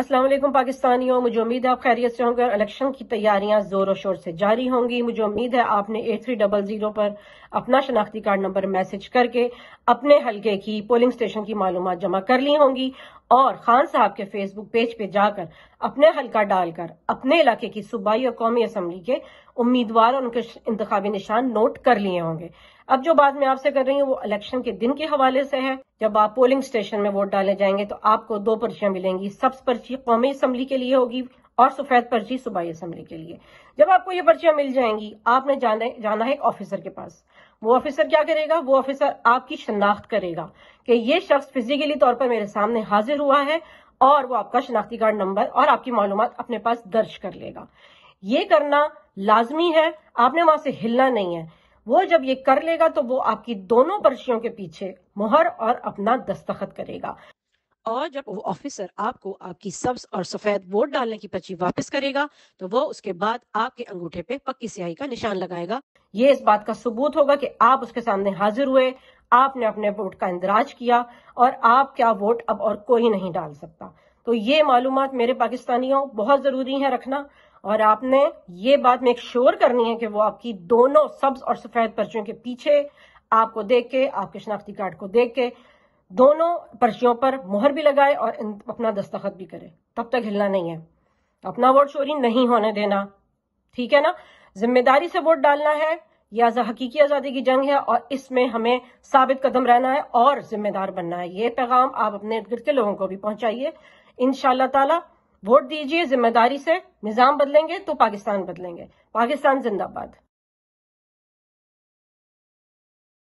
असलम पाकिस्तानियों मुझे उम्मीद है आप खैरियत से होंगे और इलेक्शन की तैयारियां जोरों शोर से जारी होंगी मुझे उम्मीद है आपने एट थ्री डबल जीरो पर अपना शनाख्ती कार्ड नंबर मैसेज करके अपने हलके की पोलिंग स्टेशन की मालूम जमा कर ली होंगी और खान साहब के फेसबुक पेज पे जाकर अपने हल्का डालकर अपने इलाके की सूबाई और कौमी असम्बली के उम्मीदवार और उनके इंतबी निशान नोट कर लिए होंगे अब जो बात मैं आपसे कर रही हूँ वो इलेक्शन के दिन के हवाले से है जब आप पोलिंग स्टेशन में वोट डाले जाएंगे तो आपको दो पर्चियां मिलेंगी सब पर्ची कौमी असम्बली के लिए होगी और सफेद पर्ची सूबाई असम्बली के लिए जब आपको ये पर्चियां मिल जाएंगी आपने जाने जाना है एक ऑफिसर के पास वो ऑफिसर क्या करेगा वो ऑफिसर आपकी शनाख्त करेगा कि ये शख्स फिजिकली तौर पर मेरे सामने हाजिर हुआ है और वो आपका शनाख्ती कार्ड नंबर और आपकी मालूम अपने पास दर्ज कर लेगा ये करना लाजमी है आपने वहां से हिलना नहीं है वो जब ये कर लेगा तो वो आपकी दोनों पर्चियों के पीछे मोहर और अपना दस्तखत करेगा और जब वो ऑफिसर आपको आपकी सब्ज और सफेद वोट डालने की पर्ची वापस करेगा तो वो उसके बाद आपके अंगूठे पे पक्की स्याही का निशान लगाएगा ये इस बात का सबूत होगा कि आप उसके सामने हाजिर हुए आपने अपने वोट का इंदराज किया और आप क्या वोट अब और कोई नहीं डाल सकता तो ये मालूम मेरे पाकिस्तानियों बहुत जरूरी है रखना और आपने ये बात मेक श्योर करनी है कि वो आपकी दोनों सब्ज और सफेद पर्चियों के पीछे आपको देख के आपके शनाख्ती कार्ड को देख के दोनों पर्चियों पर मोहर भी लगाए और अपना दस्तखत भी करे तब तक हिलना नहीं है अपना वोट चोरी नहीं होने देना ठीक है ना जिम्मेदारी से वोट डालना है यह आजा हकीकी आज़ादी की जंग है और इसमें हमें साबित कदम रहना है और जिम्मेदार बनना है ये पैगाम आप अपने इर्द गिर्द के लोगों को भी पहुंचाइए इन ताला वोट दीजिए जिम्मेदारी से निज़ाम बदलेंगे तो पाकिस्तान बदलेंगे पाकिस्तान जिंदाबाद